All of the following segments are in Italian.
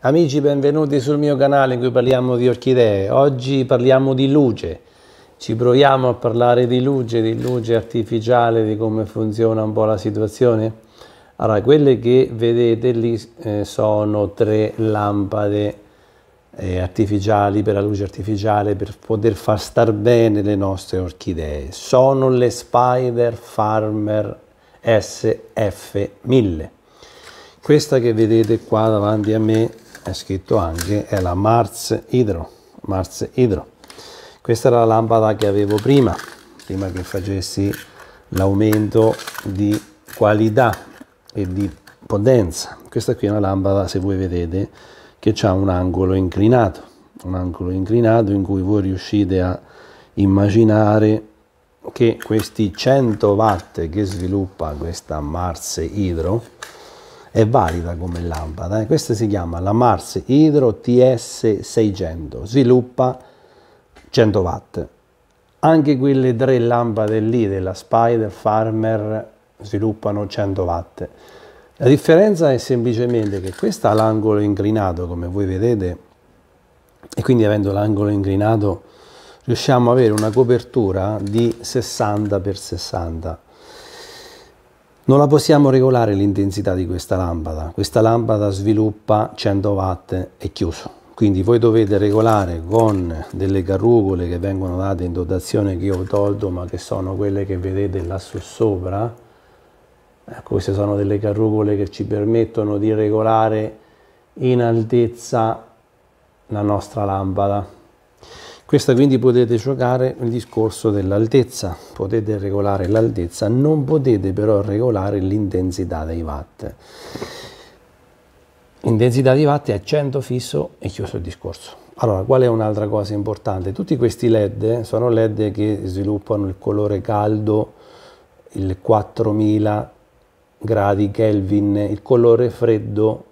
Amici, benvenuti sul mio canale in cui parliamo di orchidee. Oggi parliamo di luce. Ci proviamo a parlare di luce, di luce artificiale, di come funziona un po' la situazione. Allora, quelle che vedete lì eh, sono tre lampade eh, artificiali per la luce artificiale per poter far star bene le nostre orchidee. Sono le Spider Farmer SF1000. Questa che vedete qua davanti a me è scritto anche, è la Mars Hydro. Mars Hydro. Questa era la lampada che avevo prima, prima che facessi l'aumento di qualità e di potenza. Questa qui è una lampada, se voi vedete, che ha un angolo inclinato, un angolo inclinato in cui voi riuscite a immaginare che questi 100 watt che sviluppa questa Mars Hydro è valida come lampada. Eh? Questa si chiama la Mars Hydro TS600, sviluppa 100 watt. Anche quelle tre lampade lì della Spider Farmer sviluppano 100 watt. La differenza è semplicemente che questa ha l'angolo inclinato, come voi vedete, e quindi avendo l'angolo inclinato riusciamo ad avere una copertura di 60 x 60 non la possiamo regolare l'intensità di questa lampada, questa lampada sviluppa 100 watt e chiuso. Quindi voi dovete regolare con delle carrugole che vengono date in dotazione che io ho tolto ma che sono quelle che vedete lassù sopra. Ecco, queste sono delle carrugole che ci permettono di regolare in altezza la nostra lampada questa quindi potete giocare il discorso dell'altezza, potete regolare l'altezza, non potete però regolare l'intensità dei watt. L'intensità dei watt è 100 fisso e chiuso il discorso. Allora, qual è un'altra cosa importante? Tutti questi LED eh, sono LED che sviluppano il colore caldo, il 4000 gradi Kelvin, il colore freddo,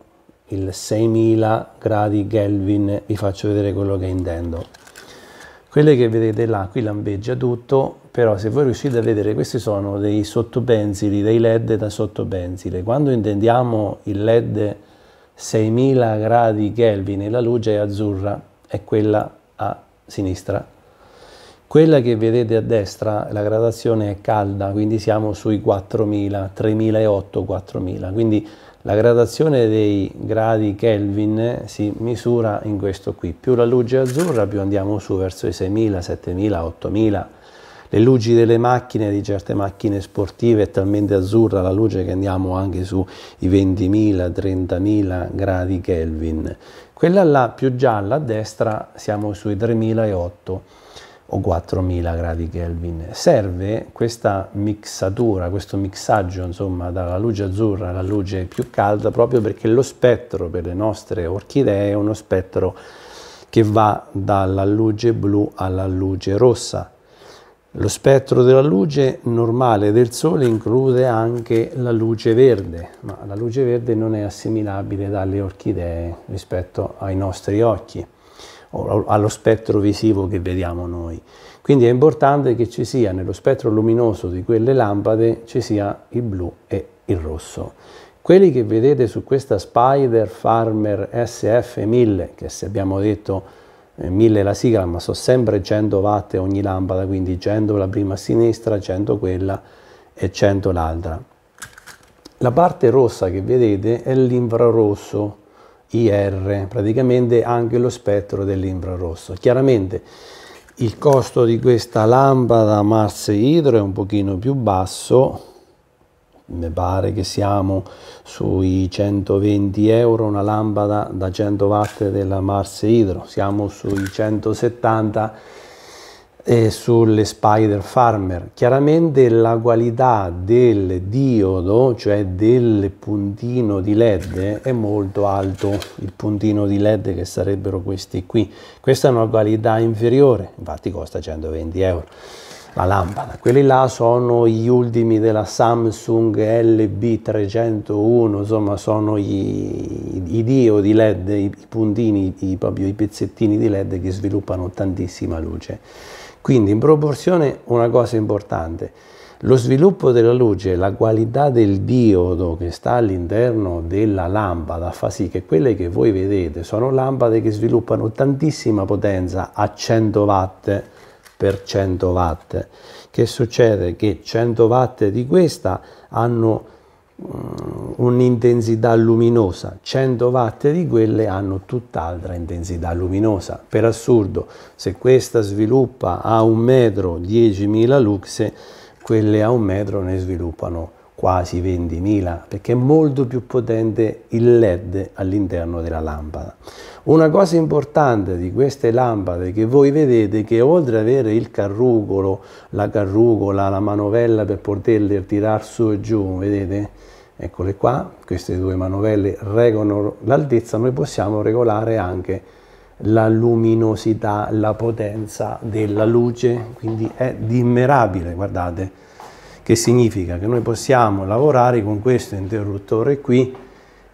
il 6000 gradi Kelvin, vi faccio vedere quello che intendo. Quelle che vedete là, qui lampeggia tutto, però se voi riuscite a vedere, questi sono dei sottobenzili, dei led da sottobenzile. Quando intendiamo il led 6000 gradi Kelvin e la luce è azzurra, è quella a sinistra. Quella che vedete a destra, la gradazione è calda, quindi siamo sui 4000, 3008, 4000. Quindi la gradazione dei gradi Kelvin si misura in questo qui, più la luce è azzurra più andiamo su verso i 6.000, 7.000, 8.000. Le luci delle macchine, di certe macchine sportive è talmente azzurra la luce che andiamo anche su i 20.000, 30.000 gradi Kelvin. Quella là più gialla a destra siamo sui 3.008 o 4000 gradi Kelvin. Serve questa mixatura, questo mixaggio insomma dalla luce azzurra alla luce più calda proprio perché lo spettro per le nostre orchidee è uno spettro che va dalla luce blu alla luce rossa. Lo spettro della luce normale del sole include anche la luce verde, ma la luce verde non è assimilabile dalle orchidee rispetto ai nostri occhi allo spettro visivo che vediamo noi. Quindi è importante che ci sia nello spettro luminoso di quelle lampade ci sia il blu e il rosso. Quelli che vedete su questa Spider Farmer SF1000, che se abbiamo detto 1000 eh, la sigla, ma sono sempre 100 watt ogni lampada, quindi 100 la prima a sinistra, 100 quella e 100 l'altra. La parte rossa che vedete è l'infrarosso, IR, praticamente anche lo spettro dell'infrarosso. Chiaramente il costo di questa lampada Mars Hydro è un pochino più basso, mi pare che siamo sui 120 euro una lampada da 100 watt della Mars Hydro, siamo sui 170 euro e sulle spider farmer. Chiaramente la qualità del diodo, cioè del puntino di LED, è molto alto. Il puntino di LED che sarebbero questi qui. Questa è una qualità inferiore, infatti costa 120 euro la lampada. Quelli là sono gli ultimi della Samsung LB301, insomma sono i diodi LED, i puntini, i, proprio i pezzettini di LED che sviluppano tantissima luce. Quindi in proporzione una cosa importante, lo sviluppo della luce, la qualità del diodo che sta all'interno della lampada fa sì che quelle che voi vedete sono lampade che sviluppano tantissima potenza a 100 watt per 100 watt. Che succede? Che 100 watt di questa hanno eh, un'intensità luminosa, 100 watt di quelle hanno tutt'altra intensità luminosa. Per assurdo, se questa sviluppa a un metro 10.000 lux, quelle a un metro ne sviluppano quasi 20.000, perché è molto più potente il LED all'interno della lampada. Una cosa importante di queste lampade che voi vedete è che oltre ad avere il carrucolo, la carrucola, la manovella per poterle tirare su e giù, vedete? Eccole qua, queste due manovelle regolano l'altezza, noi possiamo regolare anche la luminosità, la potenza della luce, quindi è dimmerabile, guardate, che significa che noi possiamo lavorare con questo interruttore qui,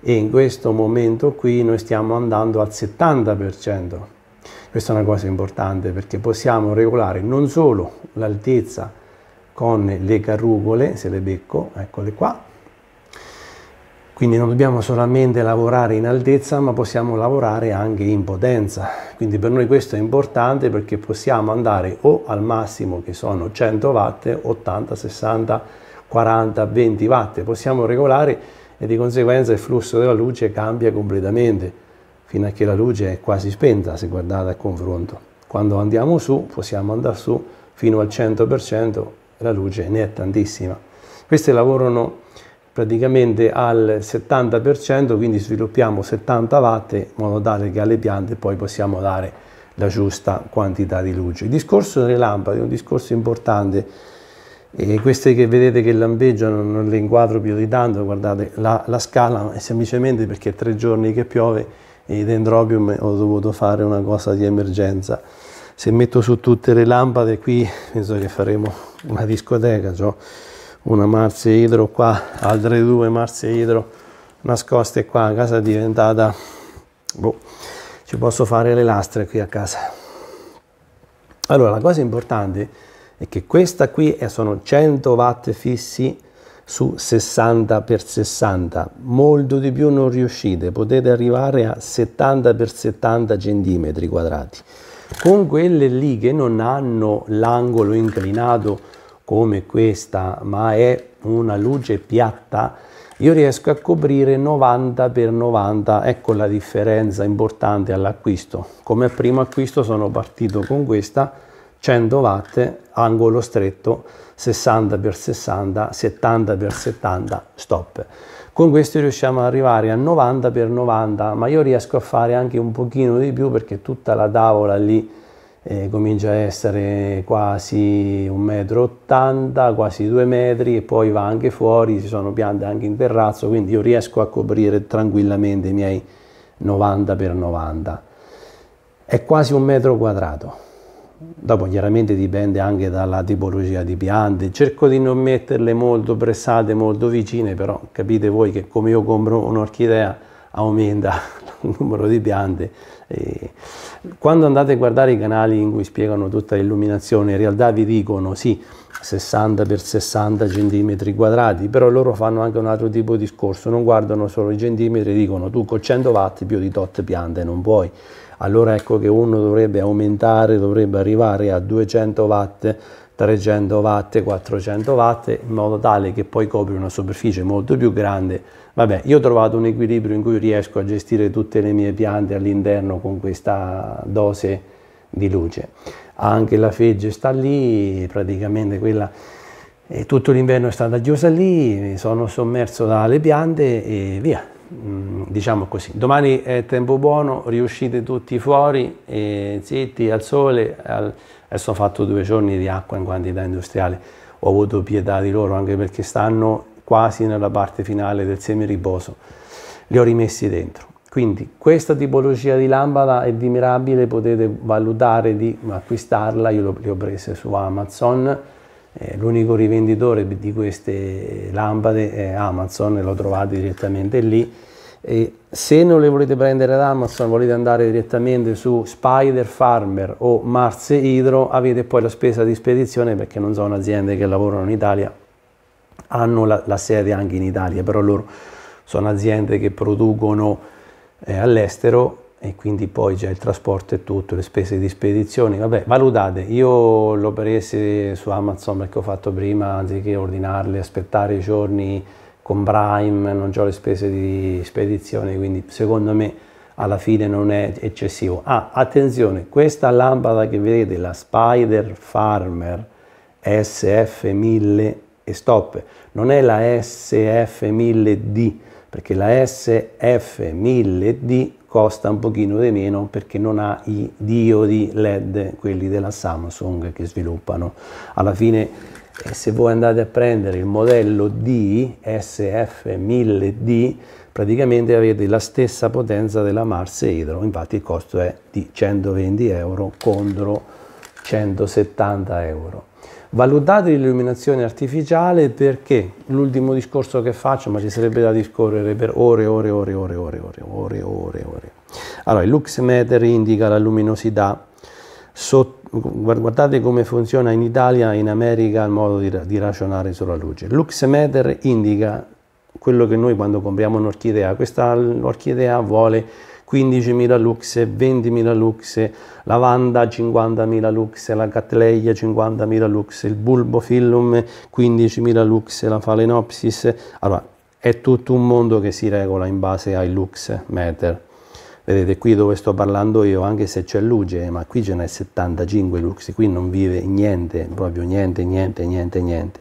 e in questo momento qui noi stiamo andando al 70%. Questa è una cosa importante perché possiamo regolare non solo l'altezza con le carrugole, se le becco, eccole qua, quindi non dobbiamo solamente lavorare in altezza ma possiamo lavorare anche in potenza. Quindi per noi questo è importante perché possiamo andare o al massimo che sono 100 watt, 80, 60, 40, 20 watt, possiamo regolare e di conseguenza il flusso della luce cambia completamente fino a che la luce è quasi spenta se guardate a confronto. Quando andiamo su possiamo andare su fino al 100%, la luce ne è tantissima. Queste lavorano praticamente al 70%, quindi sviluppiamo 70 watt in modo tale che alle piante poi possiamo dare la giusta quantità di luce. Il discorso delle lampade è un discorso importante e queste che vedete che lampeggiano non le inquadro più di tanto, guardate la, la scala è semplicemente perché è tre giorni che piove e dentro ho dovuto fare una cosa di emergenza. Se metto su tutte le lampade qui penso che faremo una discoteca, ho una marcia idro qua, altre due marce idro nascoste qua, a casa è diventata... Boh, ci posso fare le lastre qui a casa. Allora, la cosa importante è che questa qui sono 100 watt fissi su 60 x 60 molto di più non riuscite potete arrivare a 70 x 70 centimetri quadrati con quelle lì che non hanno l'angolo inclinato come questa ma è una luce piatta io riesco a coprire 90 x 90 ecco la differenza importante all'acquisto come primo acquisto sono partito con questa 100 watt, angolo stretto, 60x60, 70x70, stop. Con questo riusciamo ad arrivare a 90x90, ma io riesco a fare anche un pochino di più perché tutta la tavola lì eh, comincia a essere quasi 1,80 m, quasi 2 metri e poi va anche fuori, ci sono piante anche in terrazzo, quindi io riesco a coprire tranquillamente i miei 90x90. È quasi un metro quadrato. Dopo chiaramente dipende anche dalla tipologia di piante, cerco di non metterle molto pressate, molto vicine, però capite voi che come io compro un'orchidea aumenta il numero di piante. E quando andate a guardare i canali in cui spiegano tutta l'illuminazione, in realtà vi dicono sì, 60 x 60 cm quadrati, però loro fanno anche un altro tipo di discorso, non guardano solo i centimetri, dicono tu con 100 watt più di tot piante non puoi allora ecco che uno dovrebbe aumentare, dovrebbe arrivare a 200 watt 300 watt, 400 watt, in modo tale che poi copri una superficie molto più grande. Vabbè, io ho trovato un equilibrio in cui riesco a gestire tutte le mie piante all'interno con questa dose di luce. Anche la fegge sta lì, praticamente quella... tutto l'inverno è stata chiusa lì, sono sommerso dalle piante e via. Mm, diciamo così, domani è tempo buono, riuscite tutti fuori, e zitti, al sole, al... adesso ho fatto due giorni di acqua in quantità industriale, ho avuto pietà di loro anche perché stanno quasi nella parte finale del semiriposo, li ho rimessi dentro. Quindi questa tipologia di lampada è di mirabile, potete valutare di acquistarla, io le ho prese su Amazon, eh, l'unico rivenditore di queste lampade è Amazon, e lo trovate direttamente lì. E se non le volete prendere ad Amazon, volete andare direttamente su Spider Farmer o Mars Hydro, avete poi la spesa di spedizione perché non sono aziende che lavorano in Italia, hanno la, la sede anche in Italia, però loro sono aziende che producono eh, all'estero e quindi poi già il trasporto e tutto, le spese di spedizione, vabbè, valutate, io l'ho prese su Amazon perché ho fatto prima, anziché ordinarle, aspettare i giorni con Prime, non ho le spese di spedizione, quindi secondo me alla fine non è eccessivo. Ah, attenzione, questa lampada che vedete, la Spider Farmer SF1000 e stop, non è la SF1000D, perché la SF1000D costa un pochino di meno perché non ha i diodi LED, quelli della Samsung che sviluppano. Alla fine eh, se voi andate a prendere il modello D SF1000D praticamente avete la stessa potenza della Mars Hydro, infatti il costo è di 120 euro contro 170 euro. Valutate l'illuminazione artificiale perché l'ultimo discorso che faccio, ma ci sarebbe da discorrere per ore, ore, ore, ore, ore, ore, ore, ore, ore. Allora, il lux meter indica la luminosità. guardate come funziona in Italia e in America il modo di, di ragionare sulla luce. Il lux meter indica quello che noi quando compriamo un'orchidea, questa orchidea vuole 15.000 lux, 20.000 lux, la vanda 50.000 lux, la catleia 50.000 lux, il bulbo filum 15.000 lux, la phalaenopsis. Allora, è tutto un mondo che si regola in base ai lux meter. Vedete qui dove sto parlando io, anche se c'è luce, eh, ma qui ce n'è 75 lux, qui non vive niente, proprio niente, niente, niente, niente.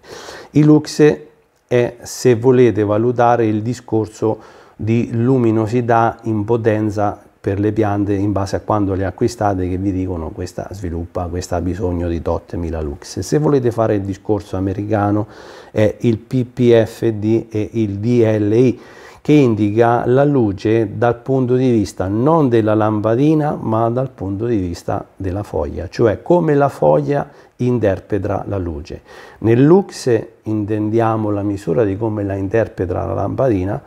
I lux è se volete valutare il discorso di luminosità in potenza per le piante in base a quando le acquistate che vi dicono questa sviluppa, questa ha bisogno di tot 1000 lux. Se volete fare il discorso americano è il PPFD e il DLI che indica la luce dal punto di vista non della lampadina ma dal punto di vista della foglia, cioè come la foglia interpreta la luce. Nel lux intendiamo la misura di come la interpreta la lampadina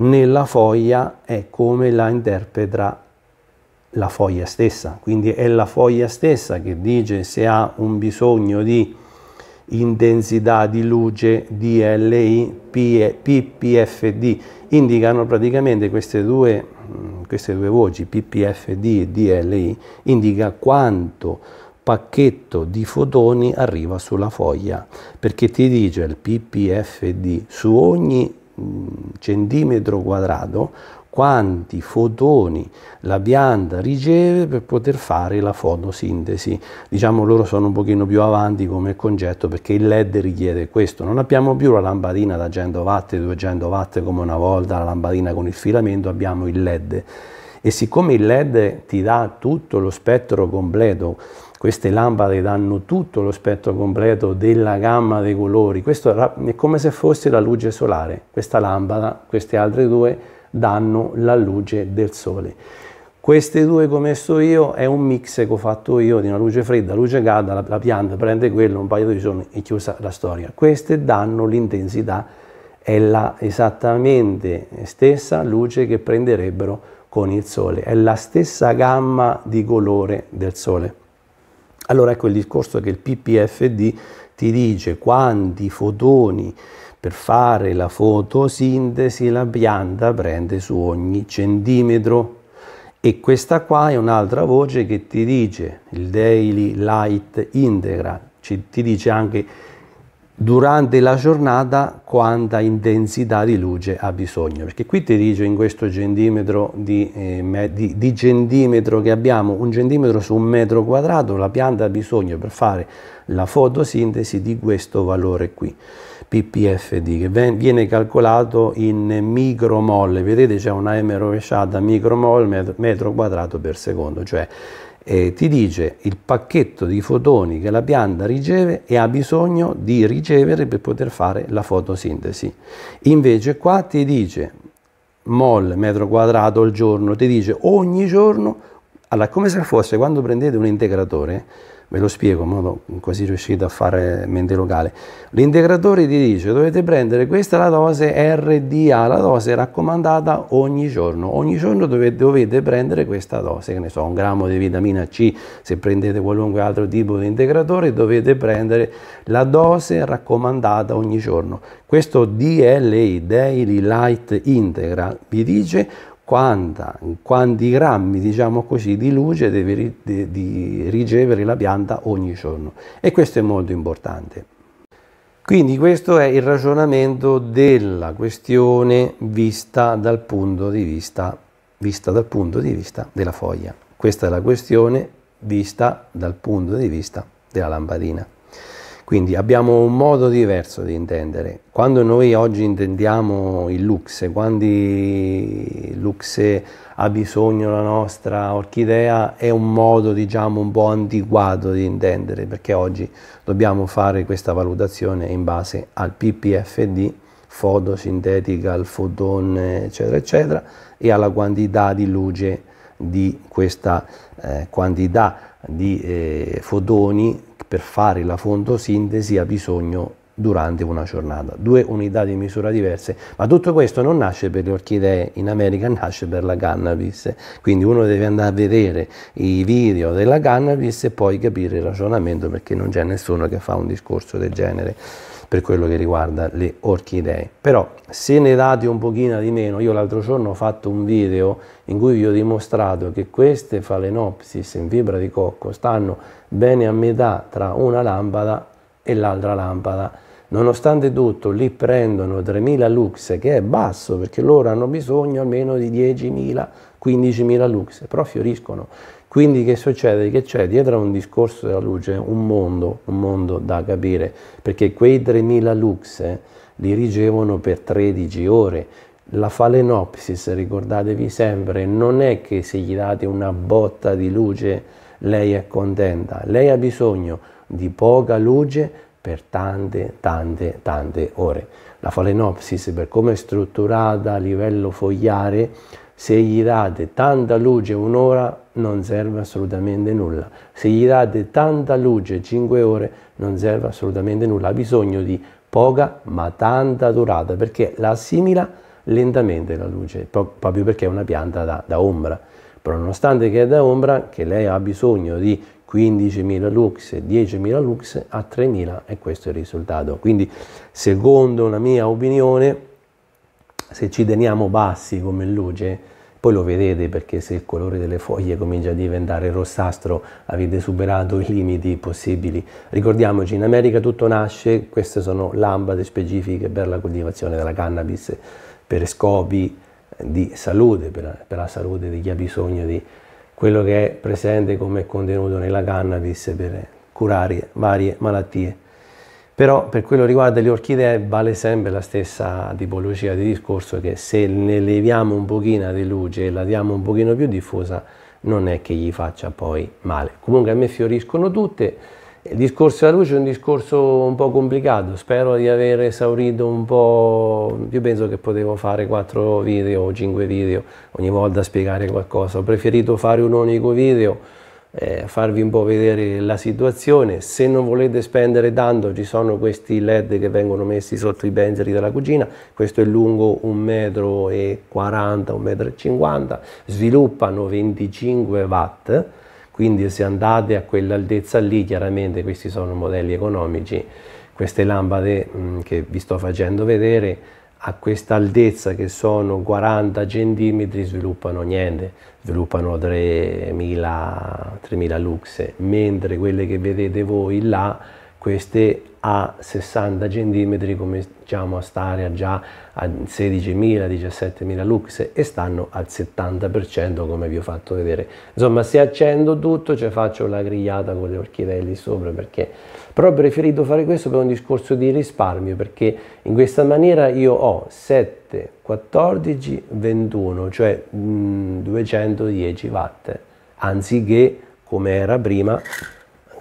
nella foglia è come la interpreta la foglia stessa, quindi è la foglia stessa che dice se ha un bisogno di intensità di luce DLI, PPFD, indicano praticamente queste due, mm, queste due voci, PPFD e DLI, indica quanto pacchetto di fotoni arriva sulla foglia, perché ti dice il PPFD su ogni Mm, centimetro quadrato quanti fotoni la pianta riceve per poter fare la fotosintesi. Diciamo loro sono un pochino più avanti come concetto perché il LED richiede questo. Non abbiamo più la lampadina da 100 watt, 200 watt come una volta, la lampadina con il filamento, abbiamo il LED. E siccome il LED ti dà tutto lo spettro completo, queste lampade danno tutto lo spettro completo della gamma dei colori, questo è come se fosse la luce solare, questa lampada, queste altre due danno la luce del sole. Queste due come sto io è un mix che ho fatto io di una luce fredda, luce calda, la, la pianta prende quello, un paio di giorni e chiusa la storia. Queste danno l'intensità, è la esattamente stessa luce che prenderebbero con il sole, è la stessa gamma di colore del sole. Allora ecco il discorso che il PPFD ti dice quanti fotoni per fare la fotosintesi la pianta prende su ogni centimetro. E questa qua è un'altra voce che ti dice il Daily Light Integra, ci, ti dice anche durante la giornata quanta intensità di luce ha bisogno perché qui ti dice in questo centimetro di, eh, di, di, centimetro che abbiamo un centimetro su un metro quadrato la pianta ha bisogno per fare la fotosintesi di questo valore qui ppfd che viene calcolato in micromol vedete c'è una m rovesciata micromol metro, metro quadrato per secondo cioè eh, ti dice il pacchetto di fotoni che la pianta riceve e ha bisogno di ricevere per poter fare la fotosintesi. Invece qua ti dice mol metro quadrato al giorno, ti dice ogni giorno, allora come se fosse quando prendete un integratore, ve lo spiego in modo così riuscite a fare mente locale. L'integratore ti dice dovete prendere questa la dose RDA, la dose raccomandata ogni giorno, ogni giorno dovete, dovete prendere questa dose, che ne so, un grammo di vitamina C, se prendete qualunque altro tipo di integratore dovete prendere la dose raccomandata ogni giorno. Questo DLI, Daily Light Integral, vi dice quanta, quanti grammi diciamo così, di luce deve ri, di, di ricevere la pianta ogni giorno e questo è molto importante. Quindi questo è il ragionamento della questione vista dal punto di vista, vista, dal punto di vista della foglia. Questa è la questione vista dal punto di vista della lampadina. Quindi abbiamo un modo diverso di intendere. Quando noi oggi intendiamo il luxe, quando il luxe ha bisogno la nostra orchidea, è un modo diciamo un po' antiquato di intendere, perché oggi dobbiamo fare questa valutazione in base al PPFD, fotosintetica, al fotone, eccetera, eccetera, e alla quantità di luce di questa eh, quantità di eh, fotoni per fare la fotosintesi ha bisogno durante una giornata, due unità di misura diverse, ma tutto questo non nasce per le orchidee in America, nasce per la cannabis, quindi uno deve andare a vedere i video della cannabis e poi capire il ragionamento perché non c'è nessuno che fa un discorso del genere per quello che riguarda le orchidee. Però se ne date un pochino di meno, io l'altro giorno ho fatto un video in cui vi ho dimostrato che queste Phalaenopsis in fibra di cocco stanno bene a metà tra una lampada e l'altra lampada. Nonostante tutto lì prendono 3000 lux che è basso perché loro hanno bisogno almeno di 10.000 15.000 lux, però fioriscono. Quindi che succede? Che c'è dietro a un discorso della luce un mondo, un mondo da capire, perché quei 3.000 lux li ricevono per 13 ore. La falenopsis, ricordatevi sempre, non è che se gli date una botta di luce lei è contenta, lei ha bisogno di poca luce per tante, tante, tante ore. La falenopsis, per come è strutturata a livello fogliare, se gli date tanta luce un'ora non serve assolutamente nulla, se gli date tanta luce cinque ore non serve assolutamente nulla, ha bisogno di poca ma tanta durata perché la assimila lentamente la luce, proprio perché è una pianta da, da ombra. Però nonostante che è da ombra, che lei ha bisogno di 15.000 lux, 10.000 lux a 3.000 è questo il risultato. Quindi secondo la mia opinione se ci teniamo bassi come luce, poi lo vedete perché se il colore delle foglie comincia a diventare rossastro avete superato i limiti possibili. Ricordiamoci, in America tutto nasce, queste sono lampade specifiche per la coltivazione della cannabis, per scopi eh, di salute, per, per la salute di chi ha bisogno di quello che è presente come contenuto nella cannabis per curare varie malattie. Però per quello riguarda le orchidee vale sempre la stessa tipologia di discorso che se ne leviamo un pochino di luce e la diamo un pochino più diffusa non è che gli faccia poi male. Comunque a me fioriscono tutte. Il discorso della luce è un discorso un po' complicato, spero di aver esaurito un po', io penso che potevo fare 4 video o 5 video ogni volta a spiegare qualcosa, ho preferito fare un unico video eh, farvi un po' vedere la situazione. Se non volete spendere tanto ci sono questi led che vengono messi sotto i benzeri della cucina, questo è lungo 1,40 m, 1,50 m, sviluppano 25 watt, quindi se andate a quell'altezza lì, chiaramente questi sono modelli economici, queste lampade mh, mm, che vi sto facendo vedere a questa altezza che sono 40 centimetri sviluppano niente, sviluppano 3.000, 3.000 lux, mentre quelle che vedete voi là queste a 60 centimetri cominciamo a stare già a 16.000-17.000 lux e stanno al 70% come vi ho fatto vedere. Insomma se accendo tutto cioè faccio la grigliata con le gli lì sopra perché però ho preferito fare questo per un discorso di risparmio perché in questa maniera io ho 7, 14, 21 cioè mh, mm, 210 watt anziché come era prima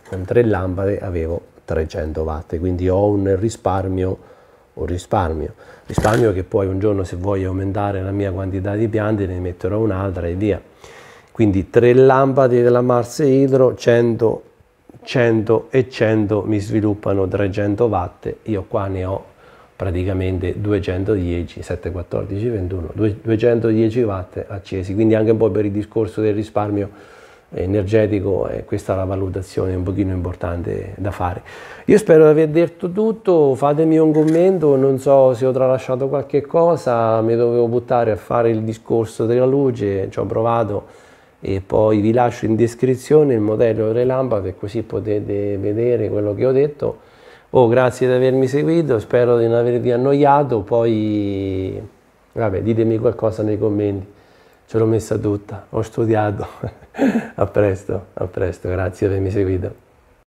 con tre lampade avevo 300 watt, quindi ho un risparmio, un risparmio, risparmio che poi un giorno se voglio aumentare la mia quantità di piante ne metterò un'altra e via. Quindi tre lampade della Mars Hydro, 100, 100 e 100 mi sviluppano 300 watt, io qua ne ho praticamente 210, 7, 14, 21, 210 watt accesi, quindi anche un po' per il discorso del risparmio energetico e questa è la valutazione un pochino importante da fare. Io spero di aver detto tutto, fatemi un commento, non so se ho tralasciato qualche cosa, mi dovevo buttare a fare il discorso della luce, ci ho provato e poi vi lascio in descrizione il modello relampada e così potete vedere quello che ho detto. Oh, grazie di avermi seguito, spero di non avervi annoiato, poi vabbè, ditemi qualcosa nei commenti. Ce l'ho messa tutta, ho studiato. a presto, a presto, grazie per avermi seguito.